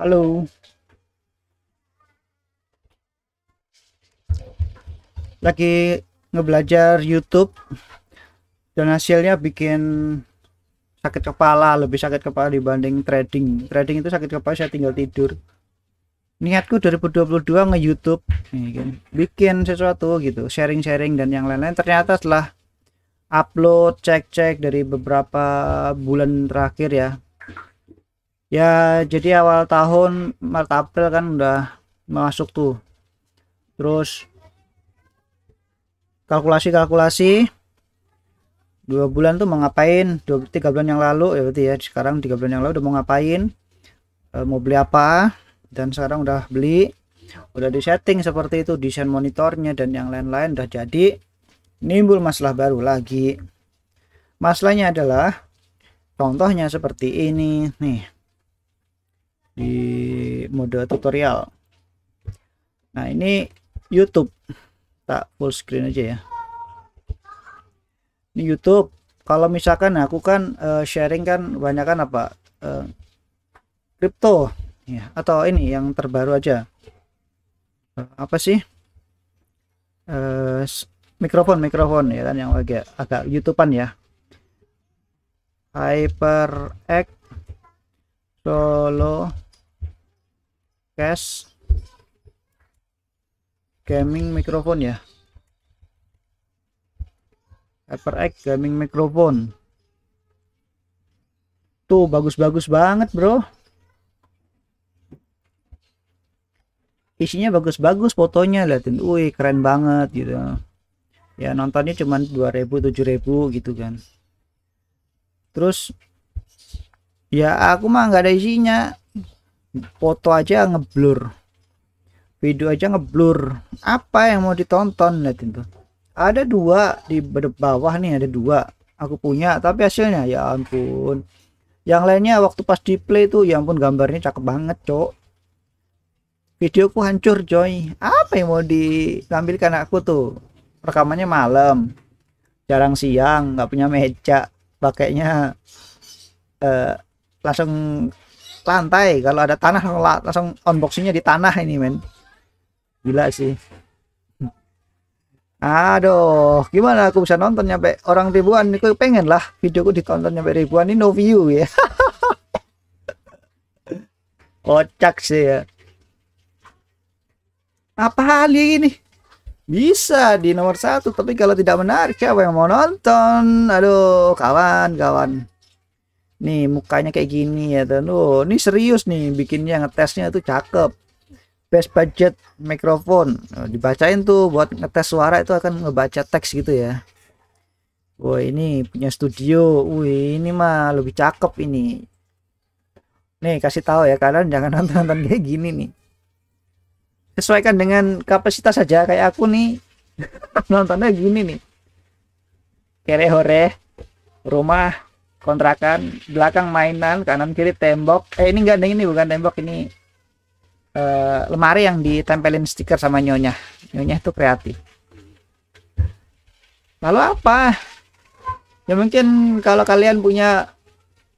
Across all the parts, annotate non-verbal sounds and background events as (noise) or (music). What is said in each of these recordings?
Halo. Lagi ngebelajar YouTube dan hasilnya bikin sakit kepala, lebih sakit kepala dibanding trading. Trading itu sakit kepala saya tinggal tidur. Niatku 2022 nge-YouTube kan. bikin sesuatu gitu, sharing-sharing dan yang lain-lain. Ternyata setelah upload, cek-cek dari beberapa bulan terakhir ya, ya jadi awal tahun Maret April kan udah masuk tuh terus kalkulasi-kalkulasi dua bulan tuh mau ngapain dua tiga bulan yang lalu ya berarti ya sekarang tiga bulan yang lalu udah mau ngapain e, mau beli apa dan sekarang udah beli udah di setting seperti itu desain monitornya dan yang lain-lain udah jadi nimbul masalah baru lagi masalahnya adalah contohnya seperti ini nih di mode tutorial nah ini YouTube tak full screen aja ya ini YouTube kalau misalkan aku kan uh, sharing kan banyak kan apa uh, eh, crypto ya atau ini yang terbaru aja uh, apa sih uh, mikrofon mikrofon ya kan yang agak agak YouTuber ya HyperX Solo cash gaming mikrofon ya HyperX gaming mikrofon tuh bagus-bagus banget bro isinya bagus-bagus fotonya liatin wih keren banget gitu ya nontonnya cuman 2000 7000 gitu kan terus ya aku mah nggak ada isinya foto aja ngeblur video aja ngeblur apa yang mau ditonton lihat itu ada dua di bawah nih ada dua aku punya tapi hasilnya ya ampun yang lainnya waktu pas di play tuh ya ampun gambarnya cakep banget cok videoku hancur coy apa yang mau ditampilkan aku tuh rekamannya malam jarang siang nggak punya meja pakainya eh, langsung lantai kalau ada tanah langsung unboxingnya di tanah ini men gila sih aduh gimana aku bisa nonton nyampe orang ribuan aku pengen lah videoku ditonton nyampe ribuan ini no view ya (laughs) kocak sih ya apa hal ini bisa di nomor satu tapi kalau tidak menarik siapa yang mau nonton aduh kawan kawan nih mukanya kayak gini ya dan oh ini serius nih bikinnya ngetesnya itu cakep best budget mikrofon nah, dibacain tuh buat ngetes suara itu akan ngebaca teks gitu ya Wah ini punya studio wih ini mah lebih cakep ini nih kasih tahu ya kalian jangan nonton-nonton kayak gini nih sesuaikan dengan kapasitas saja kayak aku nih (laughs) nontonnya gini nih kere hore rumah kontrakan belakang mainan kanan kiri tembok eh ini gandeng ini bukan tembok ini uh, lemari yang ditempelin stiker sama nyonya nyonya itu kreatif lalu apa ya mungkin kalau kalian punya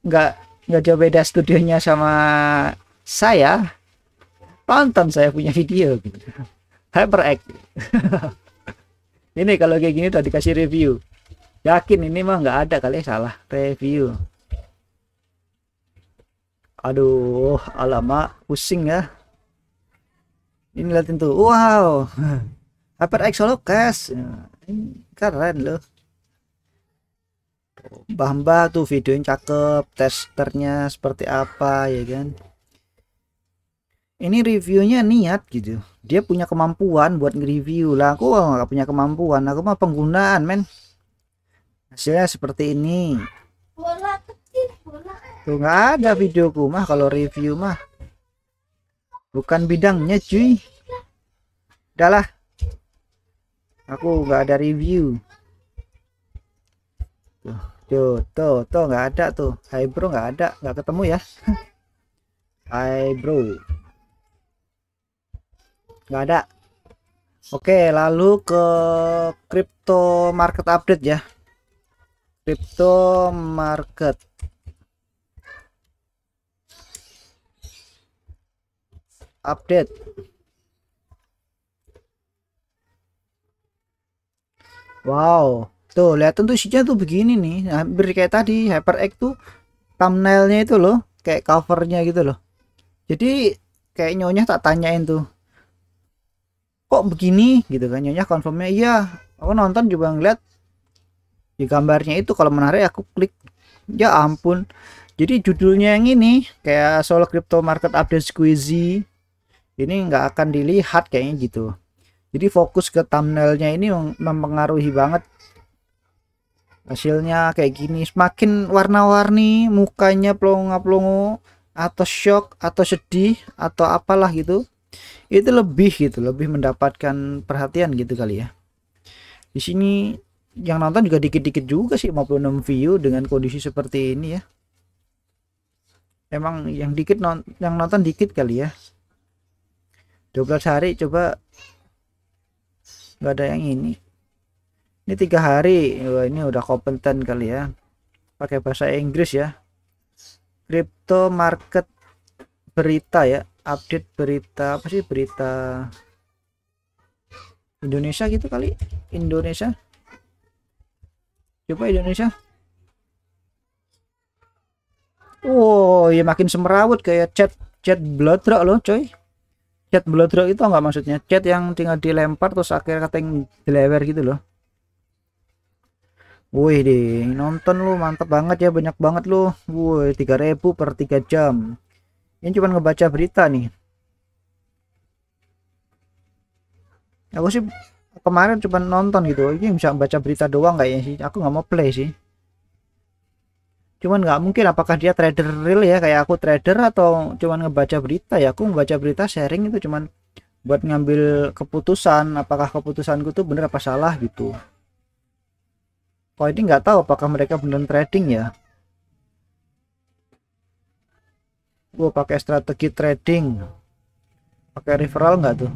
nggak nggak jauh beda studionya sama saya tonton saya punya video gitu hyperact (laughs) ini kalau kayak gini tadi kasih review yakin ini mah nggak ada kali salah review aduh alamak pusing ya ini liatin tuh wow (laughs) HyperX Solo Cash ya, keren loh Bamba tuh videonya cakep testernya seperti apa ya kan ini reviewnya niat gitu dia punya kemampuan buat nge-review lah aku nggak punya kemampuan aku mah penggunaan men hasilnya seperti ini tuh nggak ada videoku mah kalau review mah bukan bidangnya cuy udahlah aku nggak ada review tuh tuh tuh tuh nggak ada tuh hai bro nggak ada nggak ketemu ya (laughs) hai bro nggak ada oke lalu ke crypto market update ya crypto market update wow tuh lihat tuh isinya tuh begini nih hampir kayak tadi HyperX tuh thumbnailnya itu loh kayak covernya gitu loh jadi kayak nyonya tak tanyain tuh kok begini gitu kan nyonya konfirmnya iya aku nonton juga ngeliat di gambarnya itu kalau menarik aku klik ya ampun jadi judulnya yang ini kayak solo crypto market update squeezy ini nggak akan dilihat kayaknya gitu jadi fokus ke thumbnailnya ini mempengaruhi banget hasilnya kayak gini semakin warna-warni mukanya pelongo-pelongo atau shock atau sedih atau apalah gitu itu lebih gitu lebih mendapatkan perhatian gitu kali ya di sini yang nonton juga dikit-dikit juga sih 56 view dengan kondisi seperti ini ya emang yang dikit non yang nonton dikit kali ya 12 hari coba nggak ada yang ini ini tiga hari Wah, ini udah kompeten kali ya pakai bahasa Inggris ya crypto market berita ya update berita apa sih berita Indonesia gitu kali Indonesia Coba Indonesia. Oh, ya makin semerawut kayak chat chat blood rock loh, coy. chat blood rock itu enggak maksudnya chat yang tinggal dilempar terus akhirnya kateng dilewer gitu loh. Wih deh, nonton lu mantap banget ya, banyak banget lu. Wih, 3000 per 3 jam. Ini cuma ngebaca berita nih. Aku sih kemarin cuma nonton gitu ini bisa baca berita doang kayaknya sih aku nggak mau play sih cuman nggak mungkin apakah dia trader real ya kayak aku trader atau cuman ngebaca berita ya aku ngebaca berita sharing itu cuman buat ngambil keputusan apakah keputusanku tuh bener apa salah gitu kok ini nggak tahu apakah mereka beneran trading ya gue pakai strategi trading pakai referral nggak tuh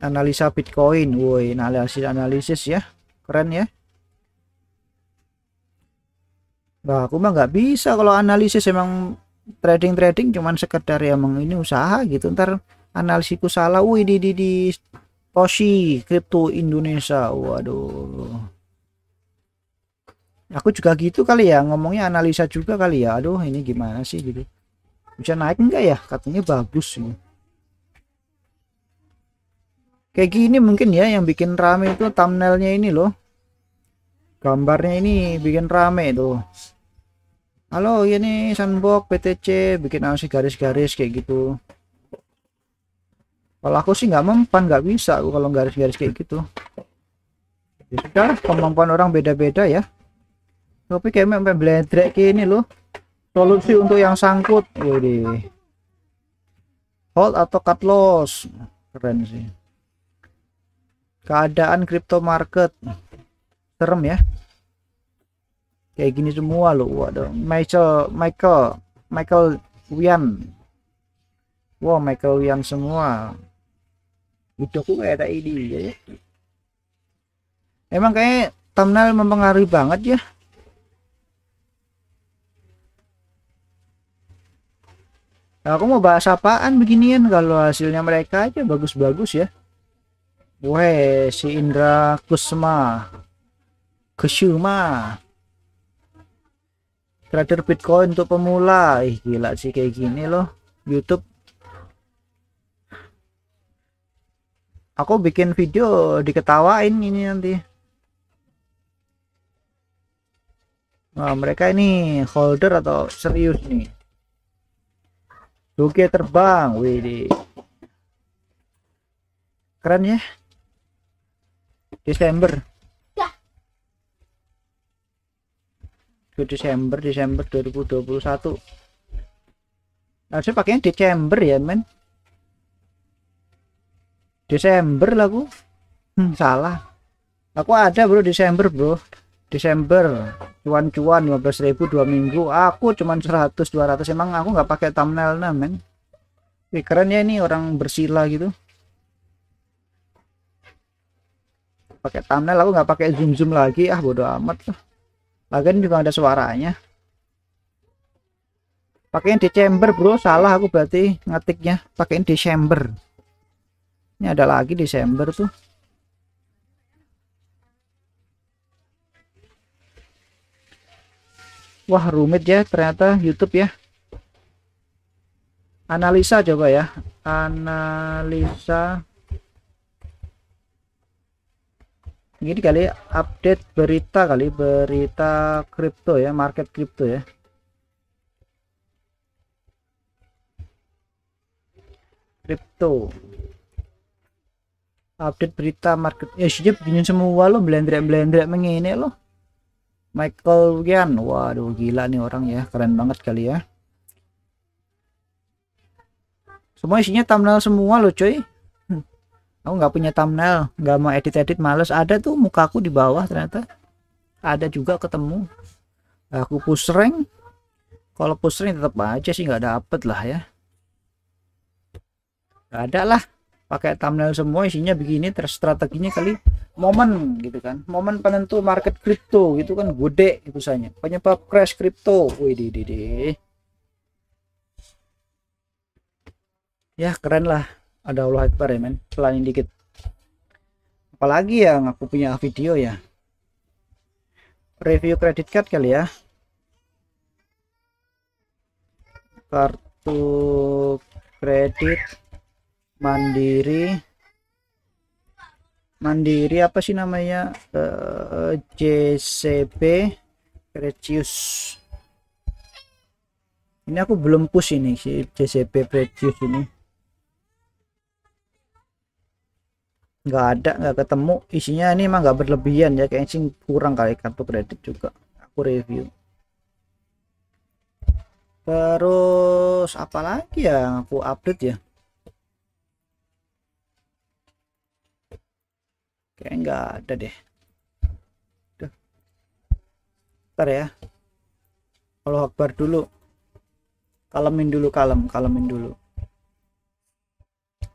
analisa Bitcoin. Woi, analisis-analisis ya. Keren ya. Nah, aku mah nggak bisa kalau analisis emang trading-trading cuman sekedar ya emang ini usaha gitu. Ntar analisiku salah. woi di di di Poshi crypto Indonesia. Waduh. Aku juga gitu kali ya ngomongnya analisa juga kali ya. Aduh, ini gimana sih gitu. Bisa naik enggak ya? Katanya bagus sih kayak gini mungkin ya yang bikin rame itu thumbnailnya ini loh gambarnya ini bikin rame tuh halo ini sandbox PTC bikin sih garis-garis kayak gitu kalau aku sih nggak mempan nggak bisa aku kalau garis-garis kayak gitu ya sudah kemampuan orang beda-beda ya tapi kayak memang bledrek ini loh solusi untuk yang sangkut Wih, hold atau cut loss keren sih keadaan crypto market serem ya kayak gini semua loh waduh Michael Michael Michael Wian wow Michael Wian semua aku kayak tak ini ya emang kayak thumbnail mempengaruhi banget ya aku mau bahas apaan beginian kalau hasilnya mereka aja bagus-bagus ya Weh, si Indra Kusma. Kusuma. Trader Bitcoin untuk pemula. Ih, gila sih kayak gini loh. YouTube. Aku bikin video diketawain ini nanti. Wah, mereka ini holder atau serius nih. Duke terbang, wih. Keren ya. Desember iya. ke Desember Desember 2021 harusnya pakainya Desember ya men Desember lah hmm, salah aku ada bro Desember bro Desember cuan-cuan 15.000 dua minggu aku cuman 100 200 emang aku nggak pakai thumbnail nah men Wih, keren ya ini orang bersila gitu pakai thumbnail aku nggak pakai zoom zoom lagi ah bodoh amat lah lagian juga ada suaranya pakaiin chamber bro salah aku berarti ngetiknya pakaiin chamber ini ada lagi Desember tuh Wah rumit ya ternyata YouTube ya. Analisa coba ya. Analisa ini kali update berita kali berita kripto ya market kripto ya kripto update berita market ya eh, sih begini semua lo blendrek blendrek mengini lo Michael Gian waduh gila nih orang ya keren banget kali ya semua isinya thumbnail semua lo coy aku nggak punya thumbnail nggak mau edit edit males ada tuh mukaku di bawah ternyata ada juga ketemu aku push rank kalau push rank tetap aja sih nggak dapet lah ya Gak ada lah pakai thumbnail semua isinya begini terus strateginya kali momen gitu kan momen penentu market crypto gitu kan gede saja. penyebab crash crypto wih ya keren lah ada Allah Akbar ya men pelanin dikit apalagi yang aku punya video ya review kredit card kali ya kartu kredit mandiri mandiri apa sih namanya uh, eh, JCB Precious ini aku belum push ini si JCB Precious ini nggak ada nggak ketemu isinya ini emang nggak berlebihan ya kayaknya sih kurang kali kartu kredit juga aku review terus apa lagi ya aku update ya kayak nggak ada deh Duh. ntar ya kalau akbar dulu kalemin dulu kalem kalemin dulu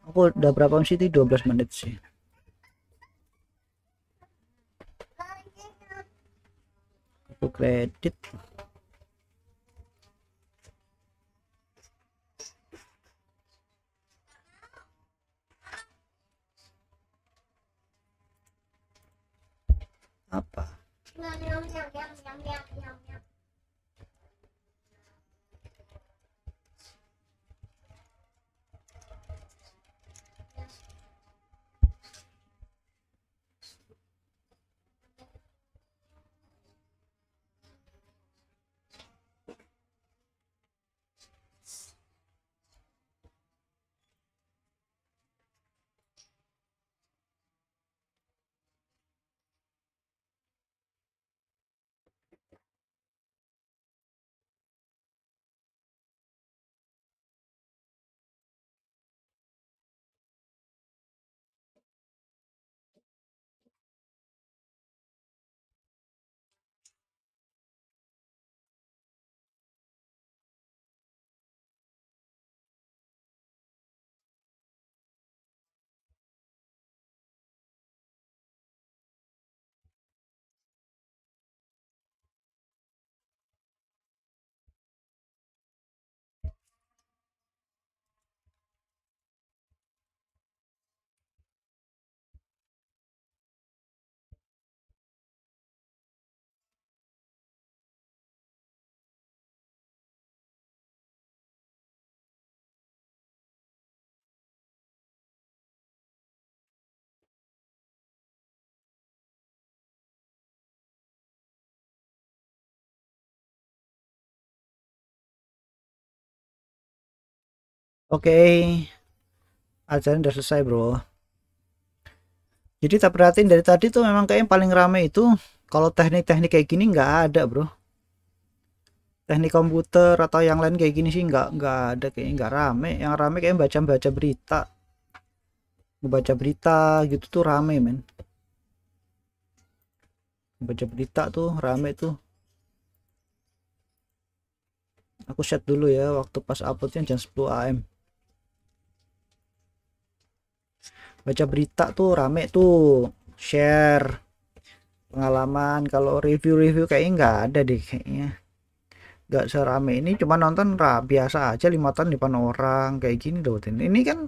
aku udah berapa sih 12 menit sih kartu kredit apa Oke, okay. ajaran udah selesai bro. Jadi tak perhatiin dari tadi tuh memang kayak yang paling rame itu kalau teknik-teknik kayak gini nggak ada bro. Teknik komputer atau yang lain kayak gini sih nggak nggak ada kayak nggak rame. Yang rame kayak baca-baca berita, baca berita gitu tuh rame men. Baca berita tuh rame tuh. Aku set dulu ya waktu pas uploadnya jam 10 am. baca berita tuh rame tuh share pengalaman kalau review-review kayaknya nggak ada deh kayaknya nggak serame ini cuma nonton rah, biasa aja lima tahun depan orang kayak gini loh ini kan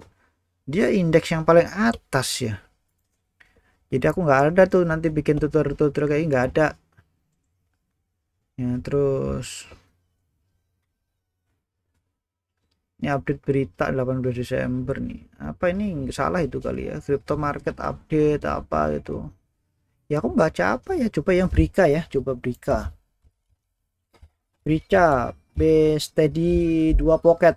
dia indeks yang paling atas ya jadi aku nggak ada tuh nanti bikin tutorial-tutorial kayak nggak ada ya terus ini update berita 18 Desember nih apa ini salah itu kali ya crypto market update apa gitu ya aku baca apa ya coba yang berika ya coba berika berika base steady dua pocket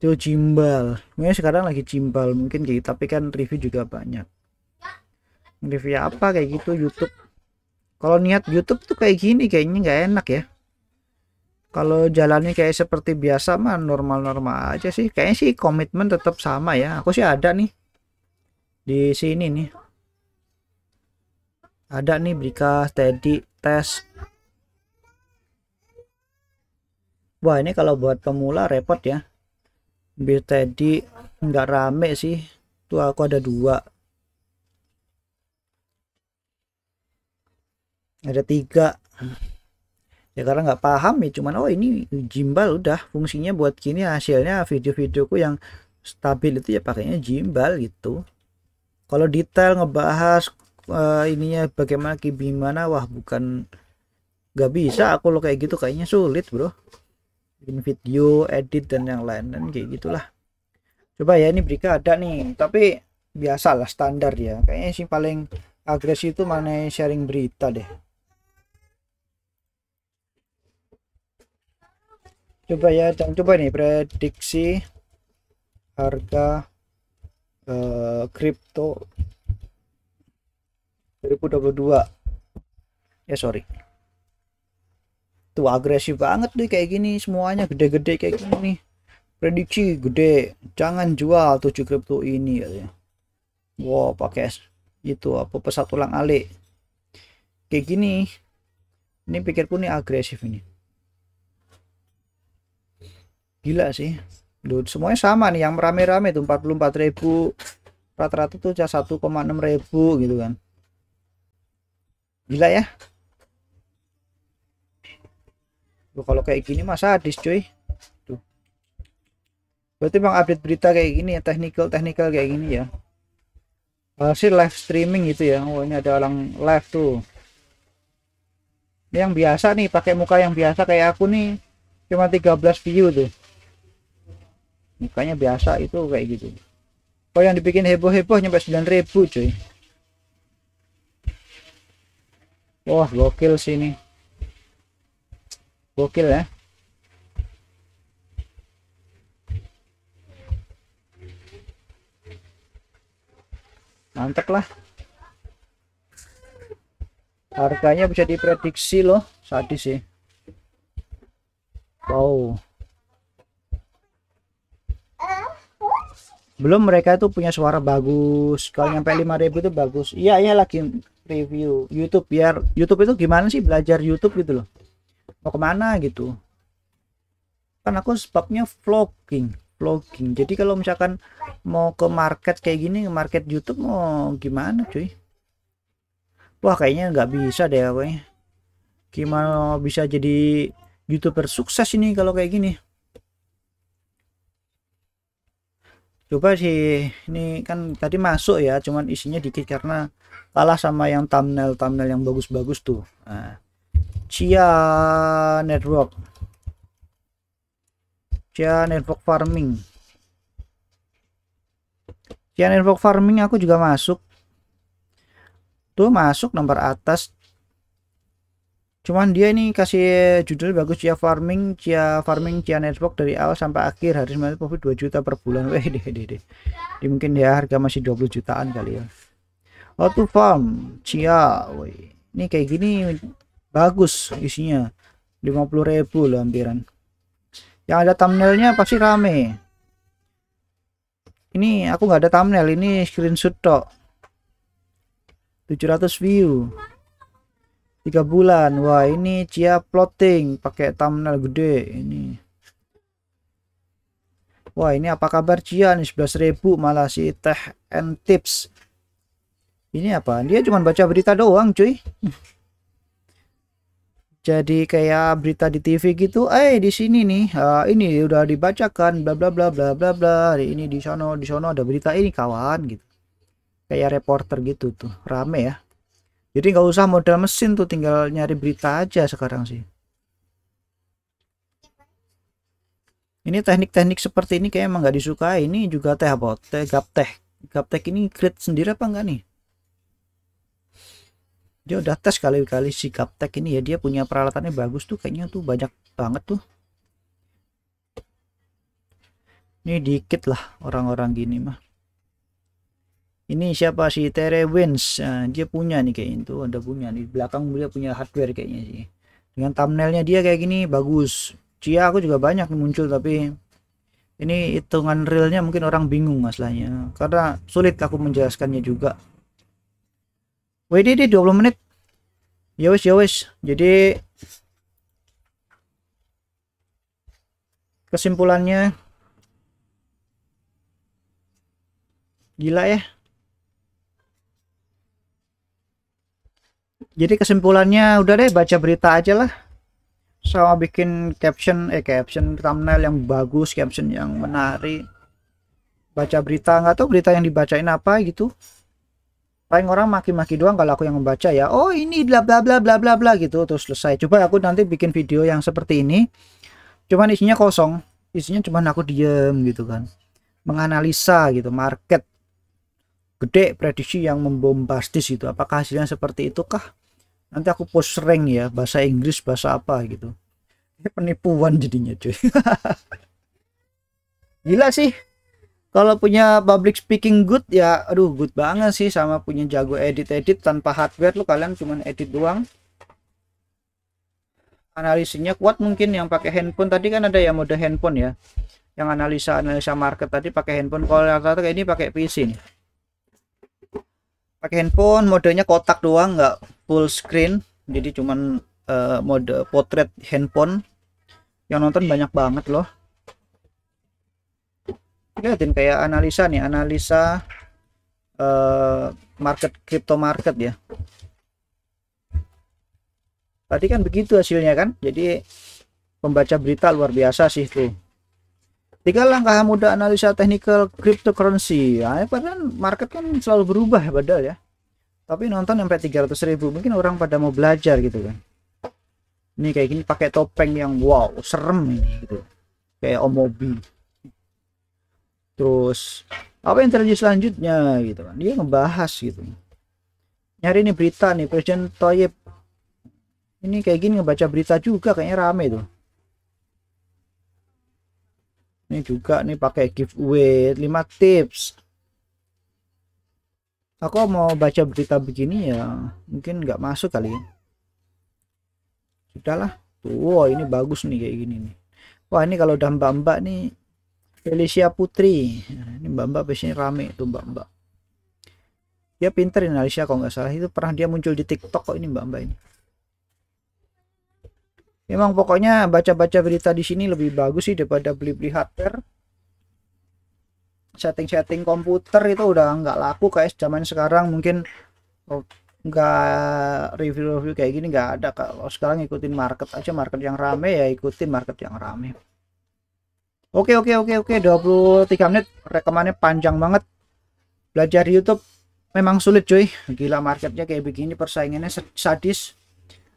itu Jimbal Mungkin sekarang lagi Jimbal mungkin gitu tapi kan review juga banyak review apa kayak gitu YouTube kalau niat YouTube tuh kayak gini kayaknya nggak enak ya kalau jalannya kayak seperti biasa mah normal-normal aja sih kayaknya sih komitmen tetap sama ya aku sih ada nih di sini nih ada nih berika steady tes wah ini kalau buat pemula repot ya Biar tadi nggak rame sih tuh aku ada dua ada tiga ya karena nggak paham ya cuman oh ini gimbal udah fungsinya buat kini hasilnya video-videoku yang stabil itu ya pakainya gimbal gitu kalau detail ngebahas uh, ininya bagaimana gimana wah bukan nggak bisa aku lo kayak gitu kayaknya sulit bro bikin video edit dan yang lain dan kayak gitulah coba ya ini berika ada nih tapi biasalah standar ya kayaknya sih paling agresif itu mana sharing berita deh coba ya jangan coba nih prediksi harga eh, kripto uh, 2022 ya sorry tuh agresif banget deh kayak gini semuanya gede-gede kayak gini prediksi gede jangan jual tujuh kripto ini ya wow pakai itu apa pesat ulang alik kayak gini ini pun ini agresif ini gila sih Duh, semuanya sama nih yang rame-rame tuh 44.000 rata-rata tuh 1,6.000 gitu kan gila ya Duh, kalau kayak gini masa adis cuy tuh berarti bang update berita kayak gini ya technical technical kayak gini ya hasil live streaming gitu ya oh ini ada orang live tuh ini yang biasa nih pakai muka yang biasa kayak aku nih cuma 13 view tuh mukanya biasa itu kayak gitu kok yang dibikin heboh-heboh nyampe 9000 cuy wah gokil sih ini. gokil ya mantep lah harganya bisa diprediksi loh sadis sih wow belum mereka itu punya suara bagus kalau nyampe 5000 itu bagus iya iya lagi review YouTube biar YouTube itu gimana sih belajar YouTube gitu loh mau kemana gitu kan aku sebabnya vlogging vlogging jadi kalau misalkan mau ke market kayak gini market YouTube mau gimana cuy wah kayaknya nggak bisa deh ya gimana bisa jadi youtuber sukses ini kalau kayak gini coba sih ini kan tadi masuk ya cuman isinya dikit karena kalah sama yang thumbnail thumbnail yang bagus-bagus tuh nah, Cia Network Cia Network Farming Cia Network Farming aku juga masuk tuh masuk nomor atas cuman dia ini kasih judul bagus ya Farming Cia Farming Cia network dari awal sampai akhir harus mati profit 2 juta per bulan weh deh deh deh Di mungkin ya harga masih 20 jutaan kali ya Oh tuh farm Cia weh ini kayak gini bagus isinya 50.000 lah hampiran yang ada thumbnailnya pasti rame ini aku nggak ada thumbnail ini screenshot tok 700 view tiga bulan wah ini Cia plotting pakai thumbnail gede ini wah ini apa kabar Cia nih 11.000 malah si teh and tips ini apa dia cuma baca berita doang cuy (laughs) jadi kayak berita di TV gitu eh di sini nih uh, ini udah dibacakan bla bla bla bla bla bla ini di sono di sono ada berita ini kawan gitu kayak reporter gitu tuh rame ya jadi nggak usah modal mesin tuh tinggal nyari berita aja sekarang sih ini teknik-teknik seperti ini kayak emang nggak disukai ini juga teh apa teh gap teh gap teh ini create sendiri apa enggak nih dia udah tes kali-kali si gap teh ini ya dia punya peralatannya bagus tuh kayaknya tuh banyak banget tuh ini dikit lah orang-orang gini mah ini siapa sih Tere Wins nah, dia punya nih kayak itu ada punya di belakang dia punya hardware kayaknya sih dengan thumbnailnya dia kayak gini bagus Cia aku juga banyak muncul tapi ini hitungan realnya mungkin orang bingung masalahnya karena sulit aku menjelaskannya juga WDD 20 menit ya wes ya wes jadi kesimpulannya gila ya jadi kesimpulannya udah deh baca berita aja lah sama bikin caption eh caption thumbnail yang bagus caption yang menarik baca berita nggak tahu berita yang dibacain apa gitu paling orang maki-maki doang kalau aku yang membaca ya oh ini bla bla bla bla bla bla gitu terus selesai coba aku nanti bikin video yang seperti ini cuman isinya kosong isinya cuman aku diem gitu kan menganalisa gitu market gede prediksi yang membombastis itu apakah hasilnya seperti itu kah nanti aku post rank ya bahasa Inggris bahasa apa gitu ini penipuan jadinya cuy (laughs) gila sih kalau punya public speaking good ya aduh good banget sih sama punya jago edit-edit tanpa hardware lu kalian cuman edit doang Analisinya kuat mungkin yang pakai handphone tadi kan ada yang mode handphone ya yang analisa analisa market tadi pakai handphone kalau yang rata ini pakai PC nih pakai handphone modenya kotak doang nggak full screen jadi cuman uh, mode potret handphone yang nonton banyak banget loh lihatin kayak analisa nih analisa uh, market crypto market ya tadi kan begitu hasilnya kan jadi pembaca berita luar biasa sih tuh Tiga langkah mudah analisa teknikal cryptocurrency. Ya, padahal market kan selalu berubah ya padahal ya. Tapi nonton sampai 300 ribu. Mungkin orang pada mau belajar gitu kan. Ini kayak gini pakai topeng yang wow, serem ini gitu. Kayak Omobi. Terus apa yang terjadi selanjutnya gitu kan. Dia ngebahas gitu. Nyari ini berita nih Presiden Toyib. Ini kayak gini ngebaca berita juga kayaknya rame tuh ini juga nih pakai giveaway 5 tips. Aku mau baca berita begini ya, mungkin nggak masuk kali ya. Sudahlah. wow, ini bagus nih kayak gini nih. Wah, ini kalau udah mbak-mbak nih Felicia Putri. Ini mbak-mbak biasanya rame tuh mbak-mbak. Dia pinter ini Alicia kalau nggak salah. Itu pernah dia muncul di TikTok kok ini mbak-mbak ini. Emang pokoknya baca-baca berita di sini lebih bagus sih daripada beli-beli hardware. Setting-setting komputer itu udah nggak laku kayak zaman sekarang mungkin oh, nggak review-review kayak gini nggak ada kalau sekarang ikutin market aja market yang rame ya ikutin market yang rame. Oke oke oke oke 23 menit rekamannya panjang banget. Belajar YouTube memang sulit cuy. Gila marketnya kayak begini persaingannya sadis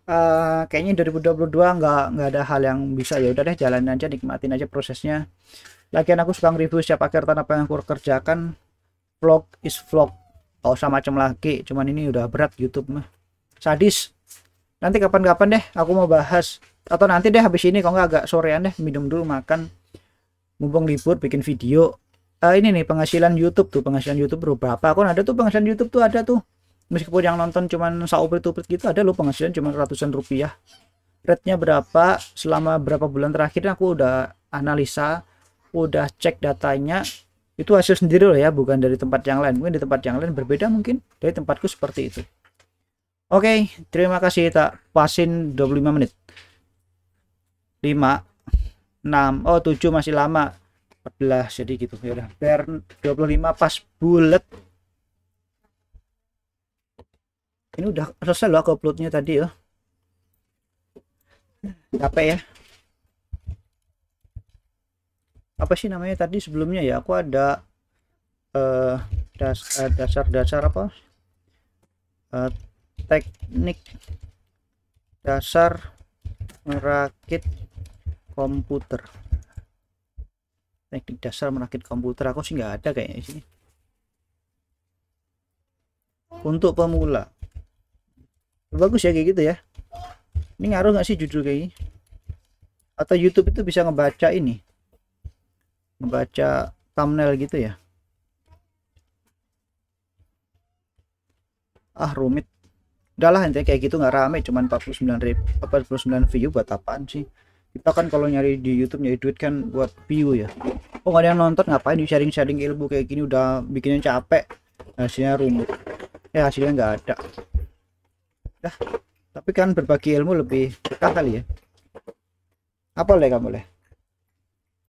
uh, kayaknya 2022 nggak nggak ada hal yang bisa ya udah deh jalan aja nikmatin aja prosesnya lagian aku suka review setiap akhir tahun apa yang aku kerjakan vlog is vlog gak usah macam lagi cuman ini udah berat YouTube mah sadis nanti kapan-kapan deh aku mau bahas atau nanti deh habis ini kok nggak agak sorean deh minum dulu makan mumpung libur bikin video uh, ini nih penghasilan YouTube tuh penghasilan YouTube berapa aku ada tuh penghasilan YouTube tuh ada tuh meskipun yang nonton cuman sauprit-uprit gitu ada lo penghasilan cuma ratusan rupiah rate-nya berapa selama berapa bulan terakhir aku udah analisa udah cek datanya itu hasil sendiri loh ya bukan dari tempat yang lain mungkin di tempat yang lain berbeda mungkin dari tempatku seperti itu oke okay, terima kasih tak pasin 25 menit 5 6 oh 7 masih lama 14 jadi gitu ya udah 25 pas bulat ini udah selesai loh aku uploadnya tadi ya capek ya apa sih namanya tadi sebelumnya ya aku ada eh, eh dasar-dasar apa uh, teknik dasar merakit komputer teknik dasar merakit komputer aku sih nggak ada kayaknya sih untuk pemula bagus ya kayak gitu ya ini ngaruh nggak sih judul kayak gini atau YouTube itu bisa ngebaca ini ngebaca thumbnail gitu ya ah rumit udahlah nanti kayak gitu nggak rame cuman 49 rib, 49 view buat apaan sih kita kan kalau nyari di YouTube nyari duit kan buat view ya oh nggak ada yang nonton ngapain di sharing sharing ilmu kayak gini udah bikinnya capek hasilnya rumit ya hasilnya nggak ada Dah, tapi kan berbagi ilmu lebih dekat kali ya. Apa lagi kamu boleh?